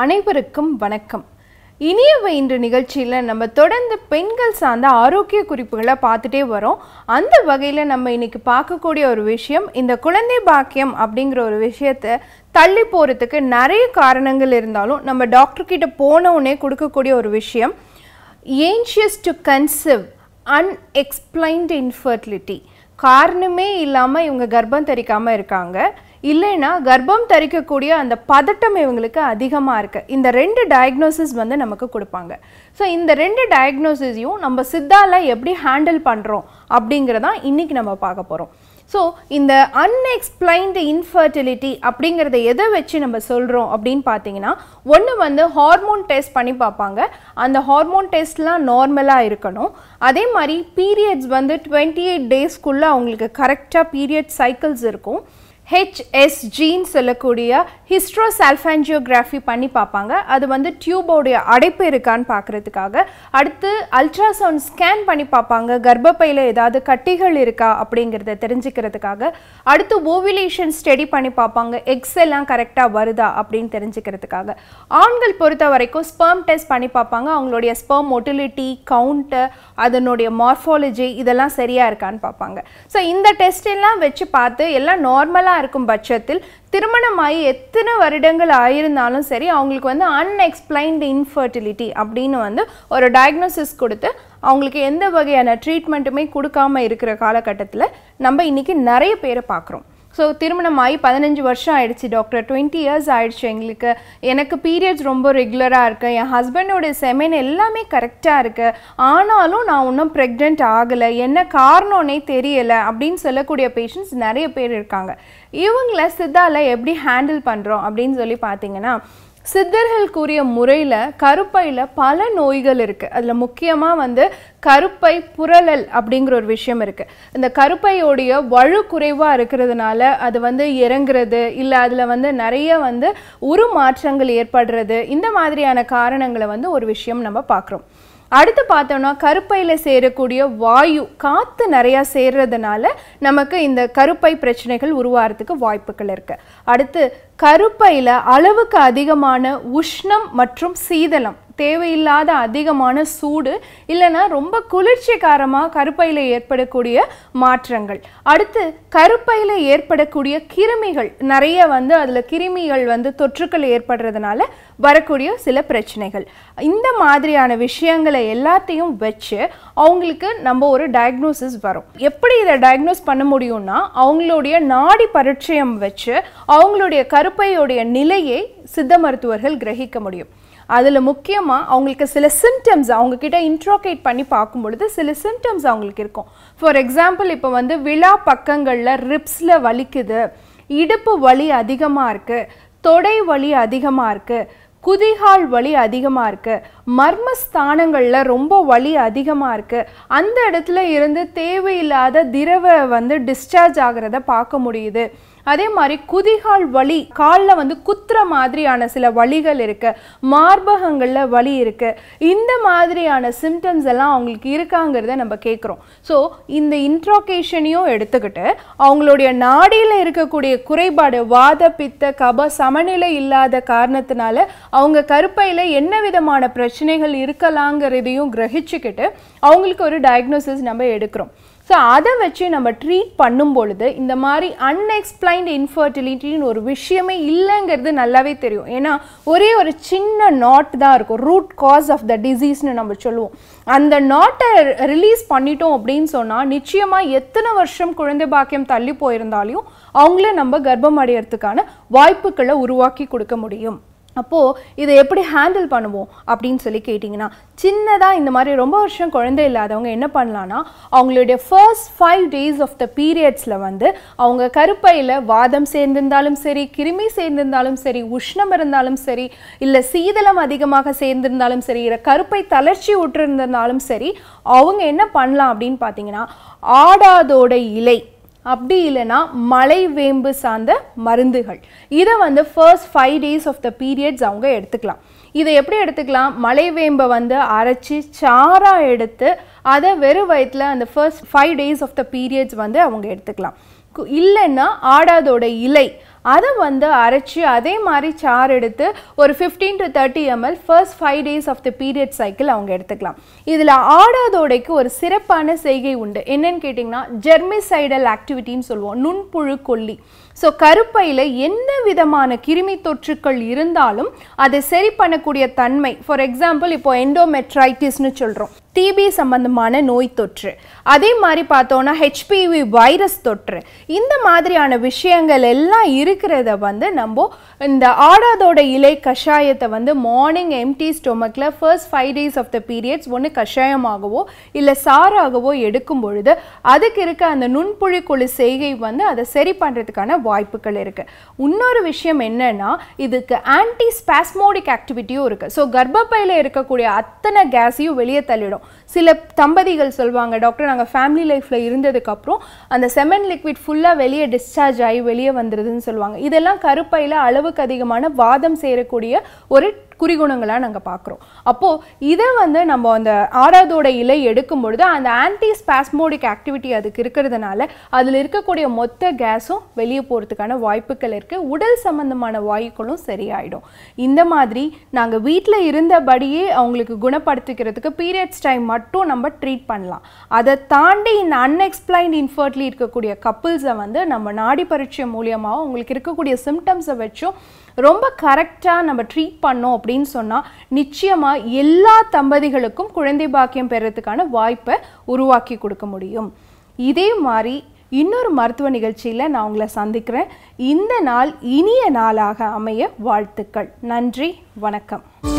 அனைவருக்கும் வணக்கம் இனியவை இன்று நிகழ்ச்சியில் நம்ம தொடர்ந்து பெண்கள் சார்ந்த ஆரோக்கிய குறிப்புகளை பார்த்துட்டே வரோம் அந்த வகையில் நம்ம இன்னைக்கு பார்க்கக்கூடிய ஒரு விஷயம் இந்த குழந்தை பாக்கியம் அப்படிங்கிற ஒரு விஷயத்தை தள்ளி போகிறதுக்கு நிறைய காரணங்கள் இருந்தாலும் நம்ம டாக்டர்கிட்ட போனவுடனே கொடுக்கக்கூடிய ஒரு விஷயம் anxious to conceive unexplained infertility காரணமே இல்லாமல் இவங்க கர்ப்பம் தெரிக்காமல் இருக்காங்க இல்லைன்னா கர்ப்பம் தரிக்கக்கூடிய அந்த பதட்டம் இவங்களுக்கு அதிகமாக இருக்குது இந்த ரெண்டு டயக்னோசிஸ் வந்து நமக்கு கொடுப்பாங்க ஸோ இந்த ரெண்டு டயக்னோசிஸையும் நம்ம சித்தால எப்படி ஹேண்டில் பண்ணுறோம் அப்படிங்கிறதான் இன்றைக்கி நம்ம பார்க்க போகிறோம் ஸோ இந்த அன்எக்ஸ்பிளைன்டு இன்ஃபர்டிலிட்டி அப்படிங்கிறத எதை வச்சு நம்ம சொல்கிறோம் அப்படின்னு பார்த்தீங்கன்னா ஒன்று வந்து ஹார்மோன் டெஸ்ட் பண்ணி பார்ப்பாங்க அந்த ஹார்மோன் டெஸ்ட்லாம் நார்மலாக இருக்கணும் அதே மாதிரி பீரியட்ஸ் வந்து டுவெண்ட்டி எயிட் டேஸ்க்குள்ளே அவங்களுக்கு கரெக்டாக பீரியட் சைக்கிள்ஸ் இருக்கும் ஹெச்எஸ்ஜின்னு சொல்லக்கூடிய ஹிஸ்ட்ரோஸ் அல்ஃபான்ஜியோகிராஃபி பண்ணி பார்ப்பாங்க அது வந்து டியூபோடைய அடைப்பு இருக்கான்னு பார்க்குறதுக்காக அடுத்து அல்ட்ராசவுண்ட் ஸ்கேன் பண்ணி பார்ப்பாங்க கர்ப்பப்பையில் ஏதாவது கட்டிகள் இருக்கா அப்படிங்கிறத தெரிஞ்சுக்கிறதுக்காக அடுத்து ஓவிலேஷன் ஸ்டடி பண்ணி பார்ப்பாங்க எக்ஸ் எல்லாம் கரெக்டாக வருதா அப்படின்னு தெரிஞ்சுக்கிறதுக்காக ஆண்கள் பொறுத்த வரைக்கும் ஸ்பெர்ம் டெஸ்ட் பண்ணி பார்ப்பாங்க அவங்களுடைய ஸ்பெர்ம் மொட்டிலிட்டி கவுண்ட்டு அதனுடைய மார்ஃபாலஜி இதெல்லாம் சரியாக இருக்கான்னு பார்ப்பாங்க ஸோ இந்த டெஸ்ட் எல்லாம் வச்சு பார்த்து எல்லாம் நார்மலாக குழந்தையாக இருக்கும் பட்சத்தில் திருமணமாகி எத்தனை வருடங்கள் ஆயிருந்தாலும் சரி அவங்களுக்கு வந்து அன்எக்ஸ்பிளைன்டு இன்ஃபர்டிலிட்டி அப்படின்னு வந்து ஒரு டயக்னோசிஸ் கொடுத்து அவங்களுக்கு எந்த வகையான ட்ரீட்மெண்ட்டுமே கொடுக்காம இருக்கிற காலகட்டத்தில் நம்ம இன்றைக்கி நிறைய பேரை பார்க்குறோம் ஸோ திருமணம் ஆகி பதினஞ்சு வருஷம் ஆயிடுச்சு டாக்டர் டுவெண்ட்டி இயர்ஸ் ஆயிடுச்சு எங்களுக்கு எனக்கு பீரியட்ஸ் ரொம்ப ரெகுலராக இருக்குது என் ஹஸ்பண்டோட செமென் எல்லாமே கரெக்டாக இருக்குது ஆனாலும் நான் இன்னும் ப்ரெக்னென்ட் ஆகலை என்ன காரணம்னே தெரியலை அப்படின்னு சொல்லக்கூடிய பேஷண்ட்ஸ் நிறைய பேர் இருக்காங்க இவங்கள சித்தாவில் எப்படி ஹேண்டில் பண்ணுறோம் அப்படின்னு சொல்லி பார்த்தீங்கன்னா சித்தர்கள் கூறிய முறையில் கருப்பையில் பல நோய்கள் இருக்குது அதில் முக்கியமாக வந்து கருப்பை புரளல் அப்படிங்கிற ஒரு விஷயம் இருக்குது இந்த கருப்பையோடைய வலு குறைவாக இருக்கிறதுனால அது வந்து இறங்குறது இல்லை அதில் வந்து நிறைய வந்து உருமாற்றங்கள் ஏற்படுறது இந்த மாதிரியான காரணங்களை வந்து ஒரு விஷயம் நம்ம பார்க்குறோம் அடுத்து பார்த்தோம்னா கருப்பையில் சேரக்கூடிய வாயு காற்று நிறையா சேர்றதுனால நமக்கு இந்த கருப்பை பிரச்சனைகள் உருவாகிறதுக்கு வாய்ப்புகள் இருக்குது அடுத்து கருப்பையில் அளவுக்கு அதிகமான உஷ்ணம் மற்றும் சீதளம் தேவையில்லாத அதிகமான சூடு இல்லைன்னா ரொம்ப குளிர்ச்சிகாரமாக கருப்பையில் ஏற்படக்கூடிய மாற்றங்கள் அடுத்து கருப்பையில் ஏற்படக்கூடிய கிருமிகள் நிறைய வந்து அதில் கிருமிகள் வந்து தொற்றுக்கள் ஏற்படுறதுனால வரக்கூடிய சில பிரச்சனைகள் இந்த மாதிரியான விஷயங்களை எல்லாத்தையும் வச்சு அவங்களுக்கு நம்ம ஒரு டயக்னோசிஸ் வரும் எப்படி இதை டயக்னோஸ் பண்ண முடியும்னா அவங்களுடைய நாடி பரிச்சயம் வச்சு அவங்களுடைய கருப்பையுடைய நிலையை சித்த மருத்துவர்கள் கிரகிக்க முடியும் அதில் முக்கியமாக அவங்களுக்கு சில சிம்டம்ஸ் அவங்கக்கிட்ட இன்ட்ரோகேட் பண்ணி பார்க்கும் பொழுது சில சிம்டம்ஸ் அவங்களுக்கு இருக்கும் ஃபார் எக்ஸாம்பிள் இப்போ வந்து விழா பக்கங்களில் ரிப்ஸில் வலிக்குது இடுப்பு வலி அதிகமாக இருக்குது தொடை வலி அதிகமாக இருக்குது குதிகால் வலி அதிகமாக இருக்குது மர்ம ஸ்தானங்களில் ரொம்ப வலி அதிகமாக இருக்குது அந்த இடத்துல இருந்து தேவையில்லாத திரவை வந்து டிஸ்சார்ஜ் ஆகிறத பார்க்க முடியுது அதே மாதிரி குதிகால் வலி காலில் வந்து குத்துற மாதிரியான சில வழிகள் இருக்குது மார்பகங்களில் வலி இருக்குது இந்த மாதிரியான சிம்டம்ஸ் எல்லாம் அவங்களுக்கு இருக்காங்கிறத நம்ம கேட்குறோம் ஸோ இந்த இன்ட்ரோகேஷனையும் எடுத்துக்கிட்டு அவங்களுடைய நாடியில் இருக்கக்கூடிய குறைபாடு வாத பித்த கப சமநிலை இல்லாத காரணத்தினால அவங்க கருப்பையில் என்ன விதமான பிரச்சனைகள் இருக்கலாங்கிறதையும் கிரகிச்சுக்கிட்டு அவங்களுக்கு ஒரு டயக்னோசிஸ் நம்ம எடுக்கிறோம் ஸோ அதை வச்சு நம்ம ட்ரீட் பண்ணும் பொழுது இந்த மாதிரி அன்எக்ஸ்பிளைன்டு இன்ஃபர்டிலிட்டின்னு ஒரு விஷயமே இல்லைங்கிறது நல்லாவே தெரியும் ஏன்னா ஒரே ஒரு சின்ன நாட் தான் இருக்கும் ரூட் காஸ் ஆஃப் த டிசீஸ்னு நம்ம சொல்லுவோம் அந்த நாட்டை ரிலீஸ் பண்ணிட்டோம் அப்படின்னு சொன்னால் நிச்சயமாக எத்தனை வருஷம் குழந்தை பாக்கியம் தள்ளி போயிருந்தாலையும் அவங்கள நம்ம கர்ப்பம் அடையிறதுக்கான வாய்ப்புகளை உருவாக்கி கொடுக்க முடியும் அப்போது இதை எப்படி ஹேண்டில் பண்ணுவோம் அப்படின்னு சொல்லி கேட்டிங்கன்னா சின்னதாக இந்த மாதிரி ரொம்ப வருஷம் குழந்தை இல்லாதவங்க என்ன பண்ணலான்னா அவங்களுடைய first five days of the பீரியட்ஸில் வந்து அவங்க கருப்பையில் வாதம் சேர்ந்திருந்தாலும் சரி கிருமி சேர்ந்திருந்தாலும் சரி உஷ்ணம் இருந்தாலும் சரி இல்லை சீதளம் அதிகமாக சேர்ந்திருந்தாலும் சரி இல்லை கருப்பை தளர்ச்சி விட்டுருந்திருந்தாலும் சரி அவங்க என்ன பண்ணலாம் அப்படின்னு பார்த்தீங்கன்னா ஆடாதோட இலை அப்படி இல்லைனா மலை வேம்பு சார்ந்த மருந்துகள் இதை வந்து first five days of the periods அவங்க எடுத்துக்கலாம் இதை எப்படி எடுத்துக்கலாம் மலை வேம்பை வந்து அரைச்சி சாராக எடுத்து அதை வெறும் வயிற்றில் அந்த first five days of the periods வந்து அவங்க எடுத்துக்கலாம் இல்லைன்னா ஆடாதோட இலை அதை வந்து அரைச்சி அதே மாதிரி சார் எடுத்து ஒரு fifteen to thirty ML first five days of the period cycle அவங்க எடுத்துக்கலாம் இதில் ஆடாதோடைக்கு ஒரு சிறப்பான செய்கை உண்டு என்னன்னு கேட்டிங்கன்னா ஜெர்மிசைடல் ஆக்டிவிட்டின்னு சொல்லுவோம் நுண்புழு கொல்லி ஸோ கருப்பையில் என்ன விதமான கிருமி தொற்றுக்கள் இருந்தாலும் அதை சரி பண்ணக்கூடிய தன்மை ஃபார் எக்ஸாம்பிள் இப்போ எண்டோமெட்ரைட்டிஸ்னு சொல்கிறோம் டிபி சம்பந்தமான நோய் தொற்று அதே மாதிரி பார்த்தோன்னா ஹெச்பிவி வைரஸ் தொற்று இந்த மாதிரியான விஷயங்கள் எல்லாம் இருக்கிறத வந்து நம்ம இந்த ஆடாதோட இலை கஷாயத்தை வந்து மார்னிங் எம்டி ஸ்டொமக்கில் first five days of the periods ஒன்று கஷாயமாகவோ இல்லை சாராகவோ எடுக்கும் பொழுது அதுக்கு இருக்க அந்த நுண்புழிக்குழு செய்கை வந்து அதை சரி பண்ணுறதுக்கான வாய்ப்புகள் இருக்குது இன்னொரு விஷயம் என்னென்னா இதுக்கு ஆன்டி ஸ்பாஸ்மோடிக் ஆக்டிவிட்டியும் இருக்குது ஸோ கர்ப்பப்பையில் இருக்கக்கூடிய அத்தனை கேஸையும் வெளியே தள்ளிடும் சில தம்பதிகள் சொல்லுவாங்க டாக்டர் நாங்கள் ஃபேமிலி லைஃப்பில் இருந்ததுக்கப்புறம் அந்த செமன் லிக்விட் ஃபுல் ஃபுல்லாக வெளியே டிஸ்சார்ஜ் ஆகி வெளியே வந்துடுதுன்னு சொல்லுவாங்க இதெல்லாம் கருப்பையில் அளவுக்கு அதிகமான வாதம் சேரக்கூடிய ஒரு குறிகுணங்களாக நாங்கள் பார்க்குறோம் அப்போது இதை வந்து நம்ம அந்த ஆறாவதோட இலை எடுக்கும் பொழுது அந்த ஆன்டி ஸ்பாஸ்மோடிக் ஆக்டிவிட்டி அதுக்கு இருக்கிறதுனால அதில் இருக்கக்கூடிய மொத்த கேஸும் வெளியே போகிறதுக்கான வாய்ப்புகள் இருக்குது உடல் சம்மந்தமான வாயுக்களும் சரியாயிடும் இந்த மாதிரி நாங்கள் வீட்டில் இருந்தபடியே அவங்களுக்கு குணப்படுத்திக்கிறதுக்கு பீரியட்ஸ் டைம் மட்டும் நம்ம ட்ரீட் பண்ணலாம் அதை தாண்டி இந்த அன்எக்ஸ்பிளைன்ட் இன்ஃபர்ட்லி இருக்கக்கூடிய கப்புள்ஸை வந்து நம்ம நாடி பரீட்சை மூலியமாகவும் அவங்களுக்கு இருக்கக்கூடிய சிம்டம்ஸை வச்சும் ரொம்ப கரெக்டாக நம்ம ட்ரீட் பண்ணோம் அப்படி அப்படின்னு சொன்னால் நிச்சயமாக எல்லா தம்பதிகளுக்கும் குழந்தை பாக்கியம் பெறுறதுக்கான வாய்ப்பை உருவாக்கி கொடுக்க முடியும் இதே மாதிரி இன்னொரு மருத்துவ நிகழ்ச்சியில் நான் உங்களை சந்திக்கிறேன் இந்த நாள் இனிய நாளாக அமைய வாழ்த்துக்கள் நன்றி வணக்கம்